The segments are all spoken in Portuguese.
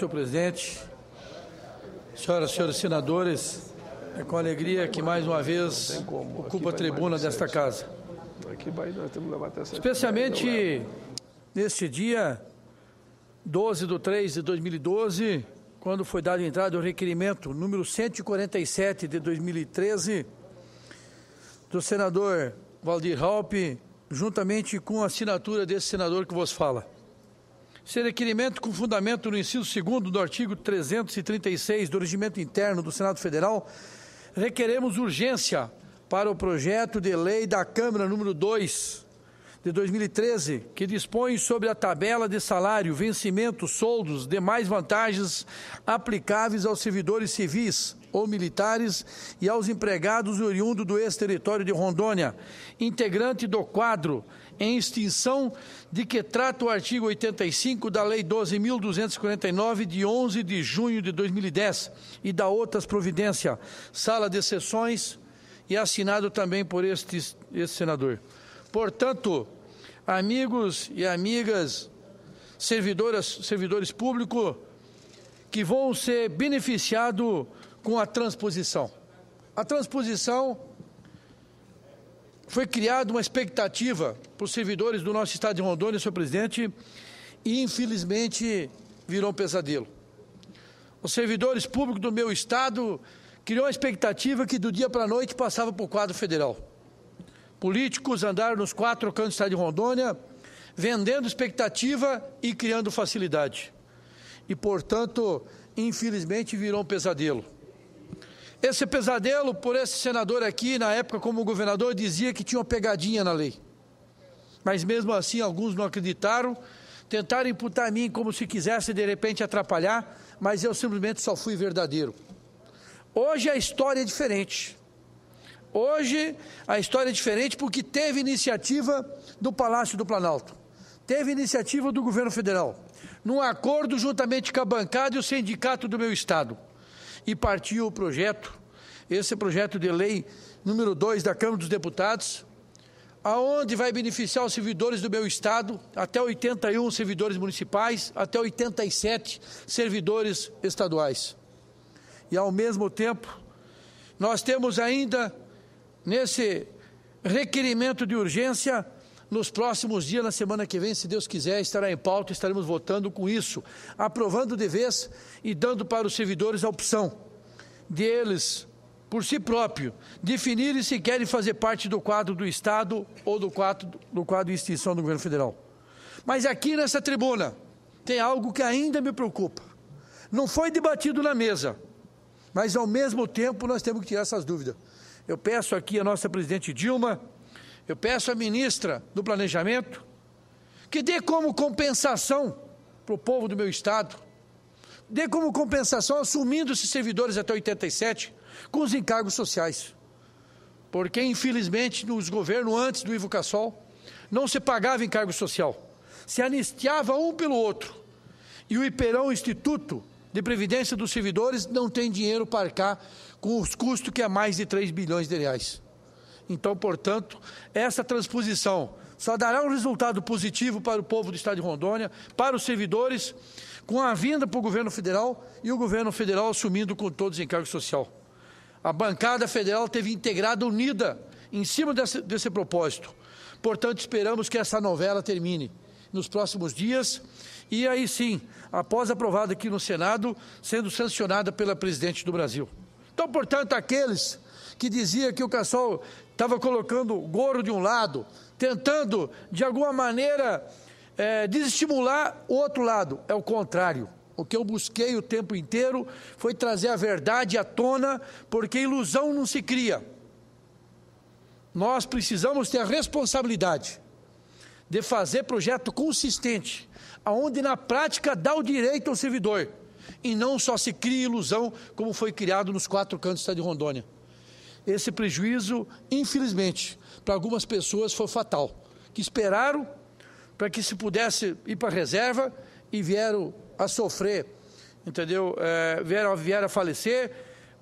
Senhor presidente, senhoras e senhores senadores, é com alegria que mais uma vez ocupa a tribuna desta casa. Especialmente é? neste dia 12 de 3 de 2012, quando foi dado entrada o requerimento número 147 de 2013 do senador Valdir Halpe, juntamente com a assinatura desse senador que vos fala. Esse requerimento, com fundamento no inciso 2 do artigo 336 do Regimento Interno do Senado Federal, requeremos urgência para o projeto de lei da Câmara número 2, de 2013, que dispõe sobre a tabela de salário, vencimento, soldos, demais vantagens aplicáveis aos servidores civis ou militares e aos empregados oriundos do ex-território de Rondônia, integrante do quadro em extinção de que trata o artigo 85 da Lei 12.249, de 11 de junho de 2010, e da outras providência, sala de sessões, e assinado também por este, este senador. Portanto, amigos e amigas, servidoras, servidores públicos que vão ser beneficiados com a transposição. A transposição foi criada uma expectativa para os servidores do nosso estado de Rondônia, senhor presidente, e infelizmente virou um pesadelo. Os servidores públicos do meu estado criou a expectativa que do dia para a noite passava para o quadro federal. Políticos andaram nos quatro cantos do estado de Rondônia, vendendo expectativa e criando facilidade. E, portanto, infelizmente virou um pesadelo. Esse pesadelo, por esse senador aqui, na época como governador, dizia que tinha uma pegadinha na lei. Mas mesmo assim, alguns não acreditaram, tentaram imputar a mim como se quisesse de repente atrapalhar, mas eu simplesmente só fui verdadeiro. Hoje a história é diferente. Hoje a história é diferente porque teve iniciativa do Palácio do Planalto, teve iniciativa do governo federal, num acordo juntamente com a bancada e o sindicato do meu estado. E partiu o projeto, esse projeto de lei número 2 da Câmara dos Deputados, aonde vai beneficiar os servidores do meu estado, até 81 servidores municipais, até 87 servidores estaduais. E ao mesmo tempo, nós temos ainda nesse requerimento de urgência nos próximos dias, na semana que vem, se Deus quiser, estará em pauta, estaremos votando com isso, aprovando de vez e dando para os servidores a opção de eles, por si próprio, definirem se querem fazer parte do quadro do Estado ou do quadro, do quadro de extinção do governo federal. Mas aqui nessa tribuna tem algo que ainda me preocupa. Não foi debatido na mesa, mas ao mesmo tempo nós temos que tirar essas dúvidas. Eu peço aqui à nossa presidente Dilma, eu peço à ministra do Planejamento, que dê como compensação para o povo do meu Estado, dê como compensação assumindo esses servidores até 87 com os encargos sociais. Porque, infelizmente, nos governos antes do Ivo Cassol, não se pagava encargo social, se anistiava um pelo outro. E o Iperão Instituto de Previdência dos Servidores não tem dinheiro para arcar com os custos que é mais de 3 bilhões de reais. Então, portanto, essa transposição só dará um resultado positivo para o povo do Estado de Rondônia, para os servidores, com a vinda para o governo federal e o governo federal assumindo com todos os encargos social. A bancada federal teve integrada, unida, em cima desse, desse propósito. Portanto, esperamos que essa novela termine nos próximos dias e aí sim, após aprovada aqui no Senado, sendo sancionada pela presidente do Brasil. Então, portanto, aqueles que diziam que o caçol estava colocando o Goro de um lado, tentando, de alguma maneira, é, desestimular o outro lado, é o contrário. O que eu busquei o tempo inteiro foi trazer a verdade à tona, porque ilusão não se cria. Nós precisamos ter a responsabilidade de fazer projeto consistente, aonde na prática dá o direito ao servidor e não só se cria ilusão como foi criado nos quatro cantos do estado de Rondônia. Esse prejuízo, infelizmente, para algumas pessoas foi fatal, que esperaram para que se pudesse ir para a reserva e vieram a sofrer, entendeu? É, vieram, vieram a falecer,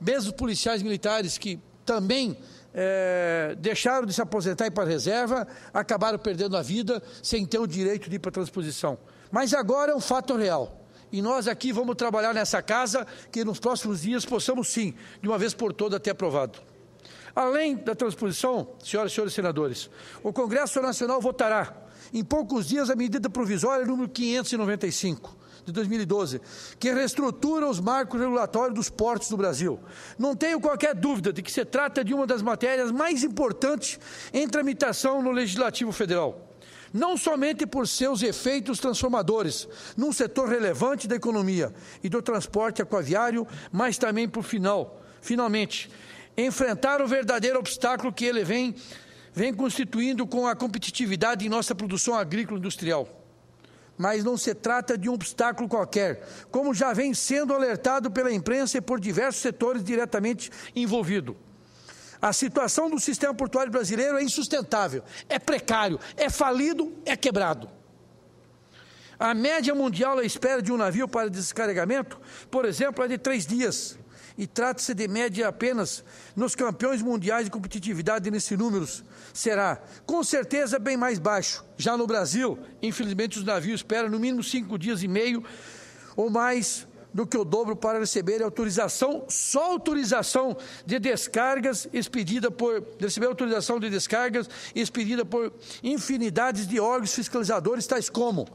mesmo policiais militares que também é, deixaram de se aposentar e ir para a reserva, acabaram perdendo a vida sem ter o direito de ir para a transposição. Mas agora é um fato real. E nós aqui vamos trabalhar nessa casa que nos próximos dias possamos sim, de uma vez por todas, ter aprovado. Além da transposição, senhoras e senhores senadores, o Congresso Nacional votará em poucos dias a medida provisória número 595 de 2012, que reestrutura os marcos regulatórios dos portos do Brasil. Não tenho qualquer dúvida de que se trata de uma das matérias mais importantes em tramitação no Legislativo Federal não somente por seus efeitos transformadores num setor relevante da economia e do transporte aquaviário, mas também por final, finalmente, enfrentar o verdadeiro obstáculo que ele vem vem constituindo com a competitividade em nossa produção agrícola industrial. Mas não se trata de um obstáculo qualquer, como já vem sendo alertado pela imprensa e por diversos setores diretamente envolvidos. A situação do sistema portuário brasileiro é insustentável, é precário, é falido, é quebrado. A média mundial à espera de um navio para descarregamento, por exemplo, é de três dias. E trata-se de média apenas nos campeões mundiais de competitividade nesses números. Será, com certeza, bem mais baixo. Já no Brasil, infelizmente, os navios esperam no mínimo cinco dias e meio ou mais do que o dobro para receber autorização, só autorização de descargas expedida por receber autorização de descargas expedida por infinidades de órgãos fiscalizadores tais como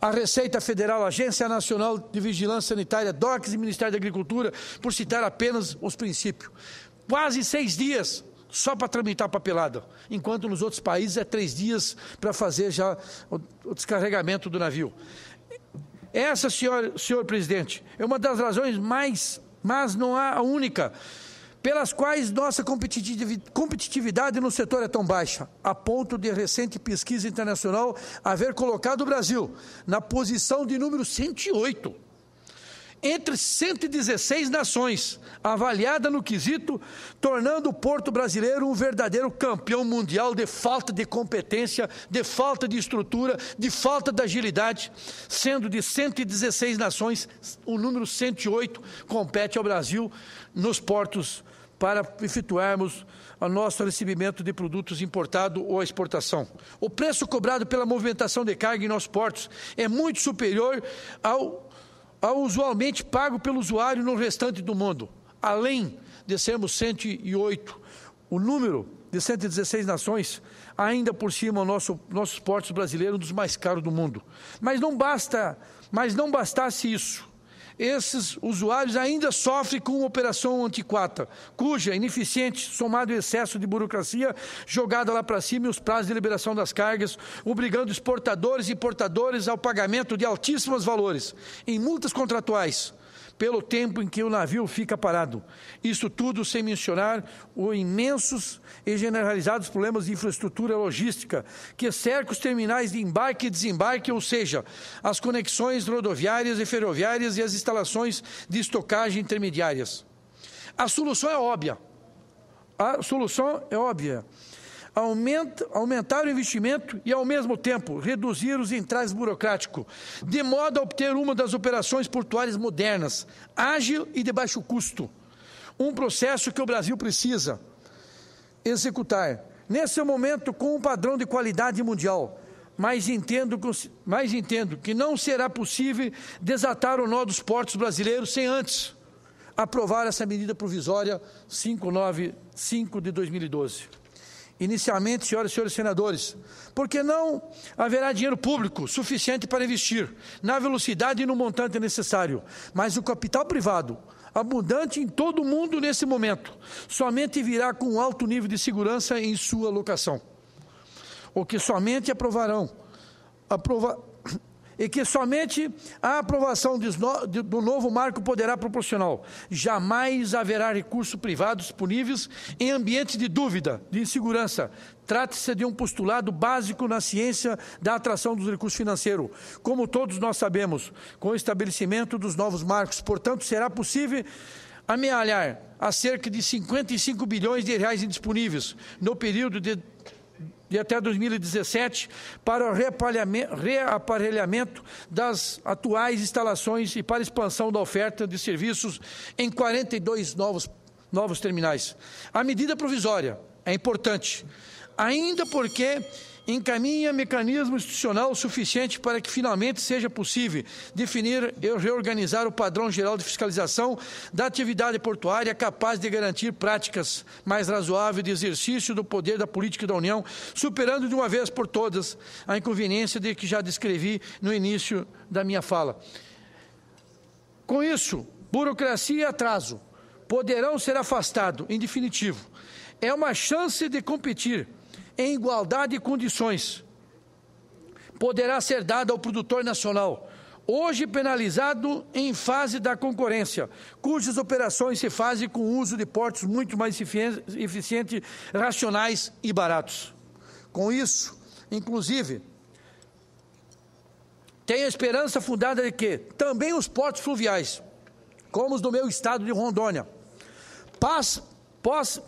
a Receita Federal, a Agência Nacional de Vigilância Sanitária, DOCS e Ministério da Agricultura, por citar apenas os princípios. Quase seis dias só para tramitar papelada, enquanto nos outros países é três dias para fazer já o descarregamento do navio. Essa, senhor, senhor presidente, é uma das razões mais, mas não há a única, pelas quais nossa competitividade no setor é tão baixa, a ponto de recente pesquisa internacional haver colocado o Brasil na posição de número 108 entre 116 nações, avaliada no quesito, tornando o Porto Brasileiro um verdadeiro campeão mundial de falta de competência, de falta de estrutura, de falta de agilidade, sendo de 116 nações, o número 108 compete ao Brasil nos portos para efetuarmos o nosso recebimento de produtos importados ou à exportação. O preço cobrado pela movimentação de carga em nossos portos é muito superior ao ao é usualmente pago pelo usuário no restante do mundo, além de sermos 108, o número de 116 nações, ainda por cima nosso, nossos portos brasileiros um dos mais caros do mundo. Mas não basta, mas não bastasse isso esses usuários ainda sofrem com uma operação antiquata, cuja ineficiente, somado ao excesso de burocracia, jogada lá para cima e os prazos de liberação das cargas, obrigando exportadores e importadores ao pagamento de altíssimos valores em multas contratuais pelo tempo em que o navio fica parado. Isso tudo sem mencionar os imensos e generalizados problemas de infraestrutura logística que cercam os terminais de embarque e desembarque, ou seja, as conexões rodoviárias e ferroviárias e as instalações de estocagem intermediárias. A solução é óbvia. A solução é óbvia aumenta, aumentar o investimento e, ao mesmo tempo, reduzir os entraves burocráticos, de modo a obter uma das operações portuárias modernas, ágil e de baixo custo. Um processo que o Brasil precisa executar, nesse momento, com um padrão de qualidade mundial. Mas entendo, mas entendo que não será possível desatar o nó dos portos brasileiros sem antes aprovar essa medida provisória 595 de 2012. Inicialmente, senhoras e senhores senadores, porque não haverá dinheiro público suficiente para investir na velocidade e no montante necessário, mas o capital privado, abundante em todo o mundo nesse momento, somente virá com um alto nível de segurança em sua locação. O que somente aprovarão, aprova, e que somente a aprovação do novo marco poderá proporcional. Jamais haverá recursos privados disponíveis em ambiente de dúvida, de insegurança. Trata-se de um postulado básico na ciência da atração dos recursos financeiros, como todos nós sabemos, com o estabelecimento dos novos marcos. Portanto, será possível amealhar a cerca de 55 bilhões de reais indisponíveis no período de e até 2017 para o reaparelhamento das atuais instalações e para expansão da oferta de serviços em 42 novos, novos terminais. A medida provisória é importante, ainda porque encaminha mecanismo institucional suficiente para que finalmente seja possível definir e reorganizar o padrão geral de fiscalização da atividade portuária capaz de garantir práticas mais razoáveis de exercício do poder da política da União, superando de uma vez por todas a inconveniência de que já descrevi no início da minha fala. Com isso, burocracia e atraso poderão ser afastados, em definitivo. É uma chance de competir em igualdade de condições poderá ser dada ao produtor nacional, hoje penalizado em fase da concorrência, cujas operações se fazem com o uso de portos muito mais eficientes, racionais e baratos. Com isso, inclusive, tenho a esperança fundada de que também os portos fluviais, como os do meu estado de Rondônia,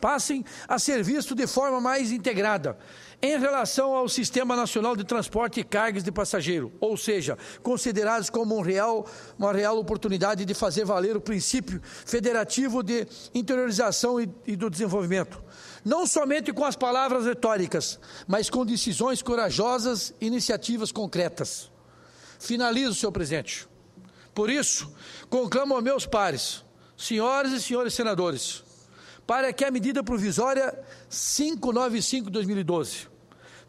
passem a ser vistos de forma mais integrada em relação ao Sistema Nacional de Transporte e Cargas de Passageiro, ou seja, considerados como um real, uma real oportunidade de fazer valer o princípio federativo de interiorização e, e do desenvolvimento. Não somente com as palavras retóricas, mas com decisões corajosas e iniciativas concretas. Finalizo, senhor presidente. Por isso, conclamo aos meus pares, senhoras e senhores senadores, para que a medida provisória 595-2012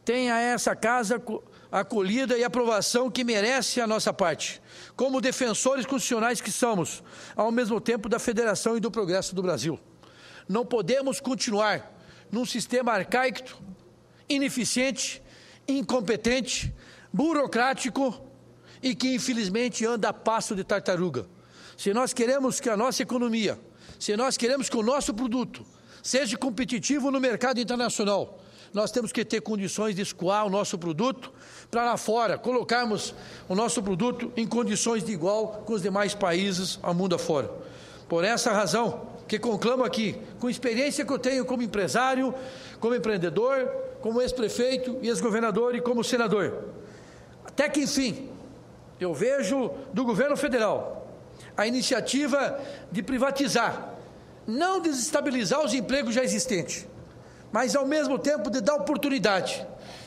tenha essa casa acolhida e aprovação que merece a nossa parte, como defensores constitucionais que somos, ao mesmo tempo da federação e do progresso do Brasil. Não podemos continuar num sistema arcaico, ineficiente, incompetente, burocrático e que infelizmente anda a passo de tartaruga. Se nós queremos que a nossa economia se nós queremos que o nosso produto seja competitivo no mercado internacional, nós temos que ter condições de escoar o nosso produto para lá fora, colocarmos o nosso produto em condições de igual com os demais países ao mundo afora. Por essa razão, que conclamo aqui, com experiência que eu tenho como empresário, como empreendedor, como ex-prefeito e ex-governador e como senador. Até que enfim, eu vejo do governo federal a iniciativa de privatizar, não desestabilizar os empregos já existentes, mas ao mesmo tempo de dar oportunidade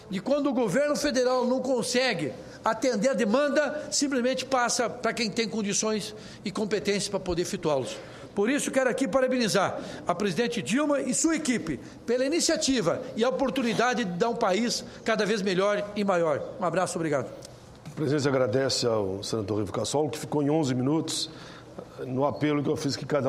de quando o governo federal não consegue atender a demanda, simplesmente passa para quem tem condições e competências para poder efetuá-los. Por isso, quero aqui parabenizar a presidente Dilma e sua equipe pela iniciativa e a oportunidade de dar um país cada vez melhor e maior. Um abraço, obrigado presidente agradece ao senador Rivo Cassol, que ficou em 11 minutos no apelo que eu fiz que cada um.